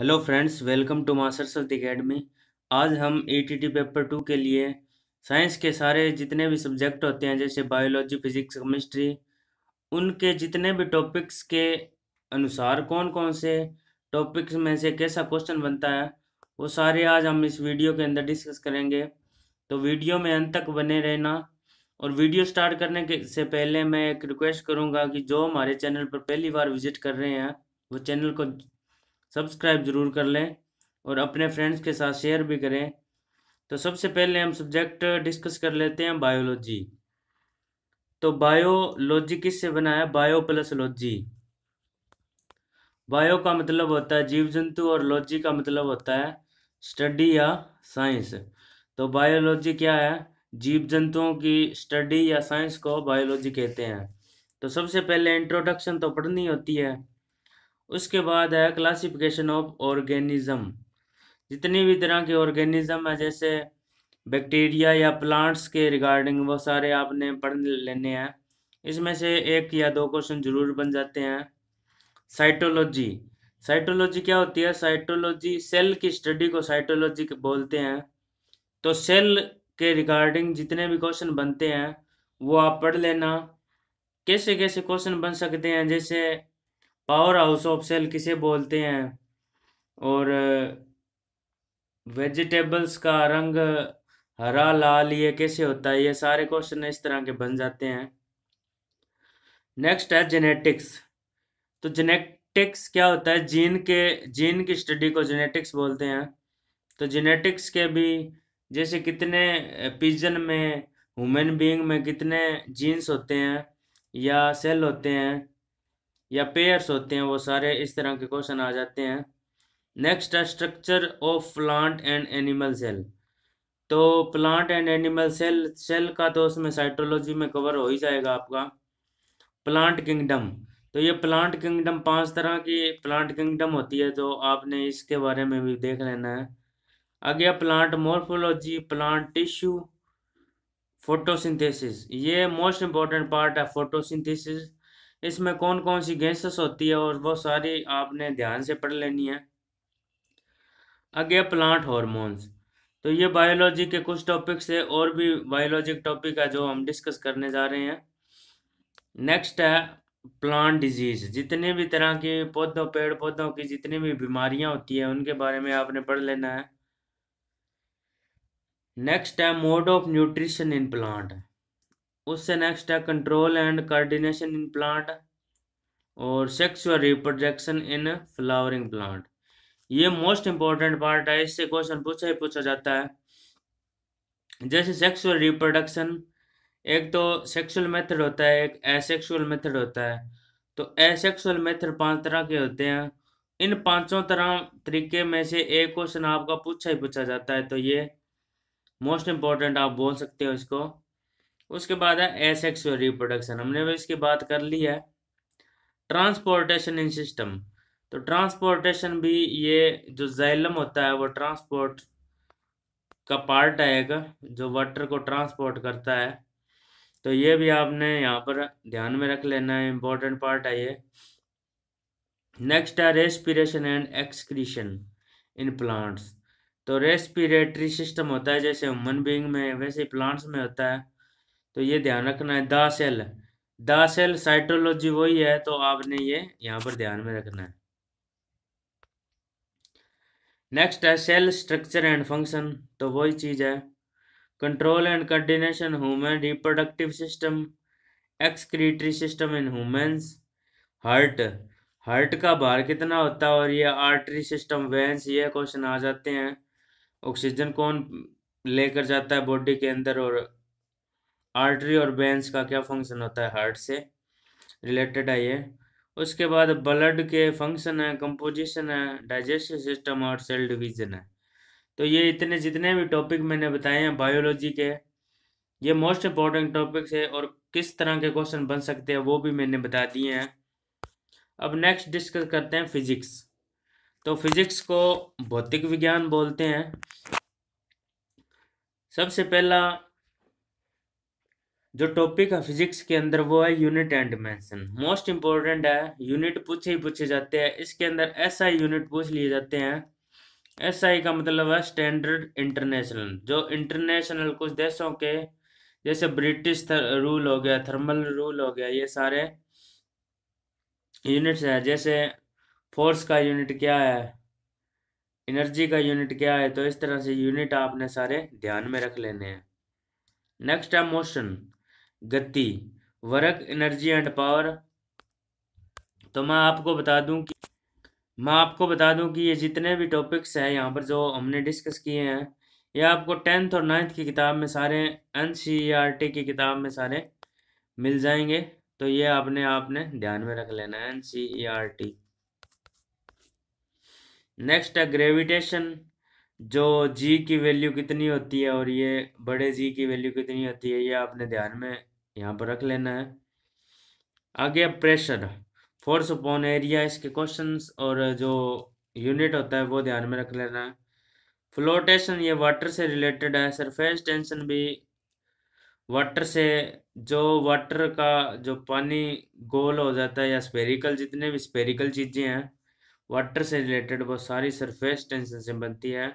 hello friends welcome to master सल्त academy आज हम ई पेपर टू के लिए साइंस के सारे जितने भी सब्जेक्ट होते हैं जैसे बायोलॉजी फिजिक्स केमिस्ट्री उनके जितने भी टॉपिक्स के अनुसार कौन कौन से टॉपिक्स में से कैसा क्वेश्चन बनता है वो सारे आज हम इस वीडियो के अंदर डिस्कस करेंगे तो वीडियो में अंत तक बने रहना और वीडियो स्टार्ट करने के से पहले मैं एक रिक्वेस्ट करूँगा कि जो हमारे चैनल पर पहली बार विजिट कर रहे हैं वो चैनल को सब्सक्राइब ज़रूर कर लें और अपने फ्रेंड्स के साथ शेयर भी करें तो सबसे पहले हम सब्जेक्ट डिस्कस कर लेते हैं बायोलॉजी तो बायोलॉजी किससे बना है बायो प्लस लॉजी बायो का मतलब होता है जीव जंतु और लॉजी का मतलब होता है स्टडी या साइंस तो बायोलॉजी क्या है जीव जंतुओं की स्टडी या साइंस को बायोलॉजी कहते हैं तो सबसे पहले इंट्रोडक्शन तो पढ़नी होती है उसके बाद है क्लासिफिकेशन ऑफ ऑर्गेनिज्म जितनी भी तरह के ऑर्गेनिज्म है जैसे बैक्टीरिया या प्लांट्स के रिगार्डिंग वो सारे आपने पढ़ लेने हैं इसमें से एक या दो क्वेश्चन जरूर बन जाते हैं साइटोलॉजी साइटोलॉजी क्या होती है साइटोलॉजी सेल की स्टडी को साइटोलॉजी बोलते हैं तो सेल के रिगार्डिंग जितने भी क्वेश्चन बनते हैं वो आप पढ़ लेना कैसे कैसे क्वेश्चन बन सकते हैं जैसे पावर हाउस ऑफ सेल किसे बोलते हैं और वेजिटेबल्स का रंग हरा लाल ये कैसे होता है ये सारे क्वेश्चन इस तरह के बन जाते हैं नेक्स्ट है जेनेटिक्स तो जेनेटिक्स क्या होता है जीन के जीन की स्टडी को जेनेटिक्स बोलते हैं तो जेनेटिक्स के भी जैसे कितने पिजन में ह्यूमन बीइंग में कितने जीन्स होते हैं या सेल होते हैं या पेयर्स होते हैं वो सारे इस तरह के क्वेश्चन आ जाते हैं नेक्स्ट है structure of plant and animal cell तो plant and animal cell cell का तो उसमें साइटोलॉजी में कवर हो ही जाएगा आपका प्लांट किंगडम तो ये प्लांट किंगडम पांच तरह की प्लांट किंगडम होती है तो आपने इसके बारे में भी देख लेना है आगे plant morphology plant tissue photosynthesis ये मोस्ट इंपॉर्टेंट पार्ट है फोटोसिंथेसिस इसमें कौन कौन सी गैसेस होती है और वो सारी आपने ध्यान से पढ़ लेनी है आगे प्लांट हॉर्मोन्स तो ये बायोलॉजी के कुछ टॉपिक्स है और भी बायोलॉजिक टॉपिक है जो हम डिस्कस करने जा रहे हैं नेक्स्ट है प्लांट डिजीज जितने भी तरह के पौधों पेड़ पौधों की जितनी भी बीमारियां होती है उनके बारे में आपने पढ़ लेना है नेक्स्ट है mode of nutrition in plant उससे नेक्स्ट है control and coordination in plant और sexual reproduction in flowering plant ये मोस्ट इंपॉर्टेंट पार्ट है इससे क्वेश्चन पूछा ही पूछा जाता है जैसे सेक्सुअल रिप्रोडक्शन एक तो सेक्सुअल मेथड होता है एक एसेक्सुअल मेथड होता है तो एसेक्सुअल मेथड पांच तरह के होते हैं इन पांचों तरह तरीके में से एक क्वेश्चन आपका पूछा ही पूछा जाता है तो ये मोस्ट इंपॉर्टेंट आप बोल सकते हो इसको उसके बाद है एसेक्सुअल रिप्रोडक्शन हमने भी इसकी बात कर ली है ट्रांसपोर्टेशन इन सिस्टम तो ट्रांसपोर्टेशन भी ये जो जैलम होता है वो ट्रांसपोर्ट का पार्ट आएगा जो वाटर को ट्रांसपोर्ट करता है तो ये भी आपने यहाँ पर ध्यान में रख लेना है इम्पोर्टेंट पार्ट है ये नेक्स्ट है respiration and excretion in plants तो रेस्पिरेटरी सिस्टम होता है जैसे ह्यूमन बींग में वैसे प्लांट्स में होता है तो ये ध्यान रखना है the cell the cell cytology वही है तो आपने ये यहाँ पर ध्यान में रखना है नेक्स्ट है सेल स्ट्रक्चर एंड फंक्शन तो वही चीज़ है control and continuation human reproductive system excretory system in humans heart heart का भार कितना होता है और ये आर्टरी सिस्टम वेंस ये क्वेश्चन आ जाते हैं ऑक्सीजन कौन लेकर जाता है बॉडी के अंदर और आर्टरी और बेंस का क्या फंक्शन होता है हार्ट से रिलेटेड है ये उसके बाद ब्लड के फंक्शन है कंपोजिशन है डाइजेस्टिव सिस्टम और सेल डिवीजन है तो ये इतने जितने भी टॉपिक मैंने बताए हैं बायोलॉजी के ये मोस्ट इम्पॉर्टेंट टॉपिक्स है और किस तरह के क्वेश्चन बन सकते हैं वो भी मैंने बता दिए हैं अब नेक्स्ट डिस्कस करते हैं फिजिक्स तो फिजिक्स को भौतिक विज्ञान बोलते हैं सबसे पहला जो टॉपिक है फिजिक्स के अंदर वो है unit and dimension most important है यूनिट पूछे ही पूछे जाते हैं इसके अंदर एस आई यूनिट पूछ लिए जाते हैं एस आई का मतलब है स्टैंडर्ड इंटरनेशनल जो इंटरनेशनल कुछ देशों के जैसे ब्रिटिश रूल हो गया थर्मल रूल हो गया ये सारे यूनिट्स हैं जैसे फोर्स का यूनिट क्या है एनर्जी का यूनिट क्या है तो इस तरह से यूनिट आपने सारे ध्यान में रख लेने हैं नेक्स्ट है मोशन गति वर्क एनर्जी एंड पावर तो मैं आपको बता दूं कि मैं आपको बता दूं कि ये जितने भी टॉपिक्स हैं यहाँ पर जो हमने डिस्कस किए हैं ये आपको टेंथ और नाइन्थ की किताब में सारे एन सी आर टी की किताब में सारे मिल जाएंगे तो ये आपने आपने ध्यान में रख लेना N C E R T next है ग्रेविटेशन e जो जी की वैल्यू कितनी होती है और ये बड़े जी की वैल्यू कितनी होती है ये आपने ध्यान में यहाँ पर रख लेना है आगे अब प्रेशर फोर्स अपॉन एरिया इसके क्वेश्चंस और जो यूनिट होता है वो ध्यान में रख लेना है फ्लोटेशन ये वाटर से रिलेटेड है सरफेस टेंशन भी वाटर से जो वाटर का जो पानी गोल हो जाता है या स्पेरिकल जितने भी स्पेरिकल चीज़ें हैं वाटर से रिलेटेड वो सारी सरफेस टेंशन से बनती है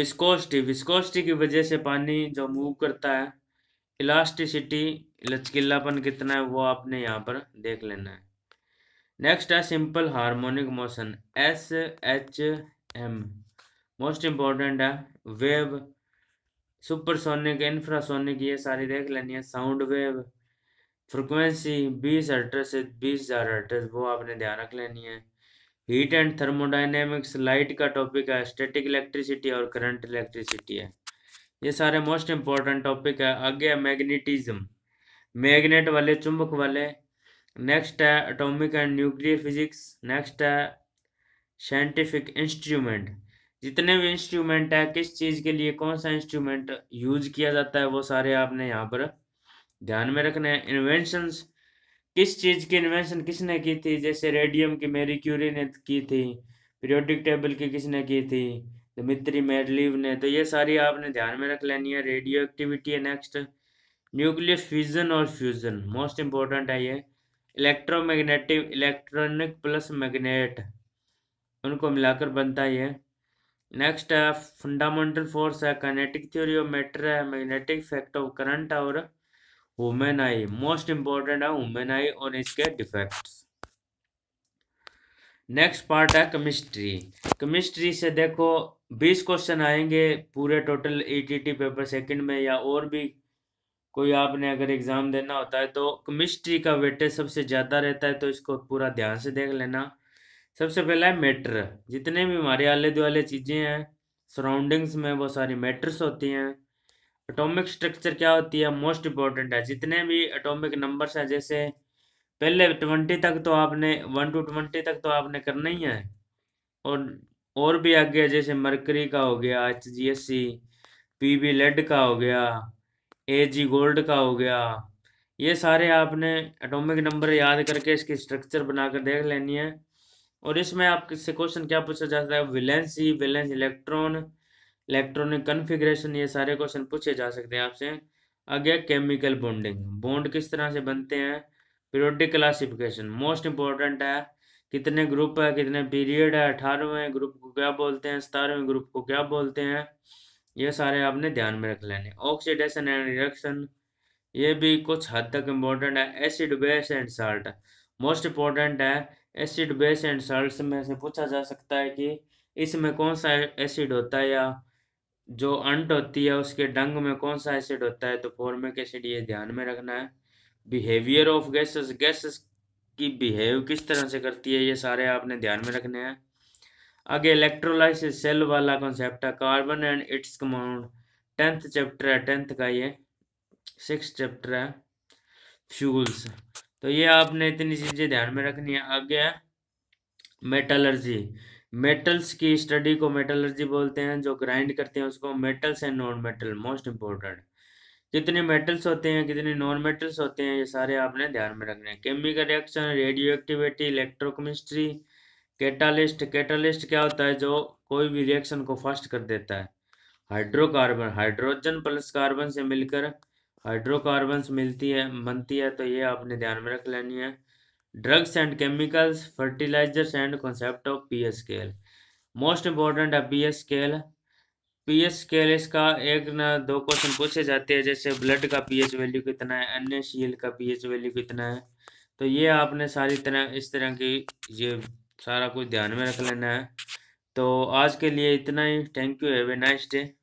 विस्कोस्टी विस्कोस्टी की वजह से पानी जो मूव करता है इलास्टिसिटी लचकीलापन कितना है वो आपने यहाँ पर देख लेना है नेक्स्ट है simple harmonic motion S H M most important है वेव सुपरसोनिक इंफ्रासोनिक ये सारी देख लेनी है साउंड वेव फ्रिक्वेंसी बीस अट्रेस से बीस हज़ार हर्टर वो आपने ध्यान रख लेनी है हीट एंड थर्मोडाइनेमिक्स लाइट का टॉपिक है स्टैटिक इलेक्ट्रिसिटी और करंट इलेक्ट्रिसिटी है ये सारे मोस्ट इंपॉर्टेंट टॉपिक है आगे है मैग्नेटिज्म मैग्नेट वाले चुंबक वाले नेक्स्ट है atomic and nuclear physics next है साइंटिफिक इंस्ट्रूमेंट जितने भी इंस्ट्रूमेंट है किस चीज़ के लिए कौन सा इंस्ट्रूमेंट यूज किया जाता है वो सारे आपने यहाँ पर ध्यान में रखने हैं इन्वेंशन किस चीज़ की इन्वेंशन किसने की थी जैसे रेडियम की मेरी क्यूरी ने की थी पीरियोडिक टेबल की किसने की थी तो मित्री मेडलिव ने तो ये सारी आपने ध्यान में रख लेनी है रेडियो एक्टिविटी है नेक्स्ट न्यूक्लियस फ्यूजन और फ्यूजन मोस्ट इम्पोर्टेंट है ये इलेक्ट्रोमैग्नेटिक इलेक्ट्रॉनिक प्लस मैग्नेट उनको मिलाकर बनता है ये नेक्स्ट है फंडामेंटल फोर्स है कनेटिक थ्योरी ऑफ मैटर है मैग्नेटिक इफेक्ट ऑफ करंट और वुमेन आई मोस्ट इम्पोर्टेंट है वुमेन आई और इसके डिफेक्ट्स नेक्स्ट पार्ट है केमिस्ट्री केमिस्ट्री से देखो बीस क्वेश्चन आएंगे पूरे टोटल ईटीटी पेपर सेकंड में या और भी कोई आपने अगर एग्ज़ाम देना होता है तो केमिस्ट्री का वेटेज सबसे ज़्यादा रहता है तो इसको पूरा ध्यान से देख लेना सबसे पहला है मैटर जितने भी हमारे आले दुआले चीज़ें हैं सराउंडिंग्स में वो सारी मैटर्स होती हैं अटोमिक स्ट्रक्चर क्या होती है मोस्ट इंपॉर्टेंट है जितने भी अटोमिक नंबर्स हैं जैसे पहले ट्वेंटी तक तो आपने वन टू ट्वेंटी तक तो आपने करना ही है और और भी आगे जैसे मरकरी का हो गया H G S C P B lead का हो गया ए जी गोल्ड का हो गया ये सारे आपने एटॉमिक नंबर याद करके इसकी स्ट्रक्चर बनाकर देख लेनी है और इसमें आपसे क्वेश्चन क्या पूछा जाता है valency valence electron electronic configuration ये सारे क्वेश्चन पूछे जा सकते हैं आपसे आगे केमिकल बॉन्डिंग बॉन्ड किस तरह से बनते हैं पीरियोडिक क्लासिफिकेशन मोस्ट इंपॉर्टेंट है कितने ग्रुप है कितने पीरियड है अठारहवें ग्रुप को क्या बोलते हैं सतारहवें ग्रुप को क्या बोलते हैं ये सारे आपने ध्यान में रख लेने ऑक्सीडेशन एंड रिडक्शन ये भी कुछ हद तक इम्पोर्टेंट है acid base and salt most important है एसिड बेस एंड साल्ट में से पूछा जा सकता है कि इसमें कौन सा एसिड होता है या जो अंट होती है उसके डंग में कौन सा एसिड होता है तो फॉर्मिक एसिड ये ध्यान में रखना है बिहेवियर ऑफ गैसेस गैसेस की बिहेव किस तरह से करती है ये सारे आपने ध्यान में रखने हैं आगे इलेक्ट्रोलाइसिस सेल वाला कॉन्सेप्ट है carbon and its compound tenth chapter है टेंथ का ये सिक्स चैप्टर है फ्यूल्स तो ये आपने इतनी चीज़ें ध्यान में रखनी है आगे है मेटलर्जी मेटल्स की स्टडी को मेटलर्जी बोलते हैं जो ग्राइंड करते हैं उसको metals and non metal most important कितने मेटल्स होते हैं कितने नॉन मेटल्स होते हैं ये सारे आपने ध्यान में रखने हैं chemical reaction radioactivity electrochemistry catalyst catalyst क्या होता है जो कोई भी रिएक्शन को फास्ट कर देता है हाइड्रोकार्बन हाइड्रोजन प्लस कार्बन से मिलकर हाइड्रोकार्बन मिलती है बनती है तो ये आपने ध्यान में रख लेनी है drugs and chemicals fertilisers and concept of P scale most important है पी स्केल पीएच केएलएस का एक ना दो क्वेश्चन पूछे जाते हैं जैसे ब्लड का पीएच वैल्यू कितना है अन्य सील का पीएच वैल्यू कितना है तो ये आपने सारी तरह इस तरह की ये सारा कुछ ध्यान में रख लेना है तो आज के लिए इतना ही thank you have a nice day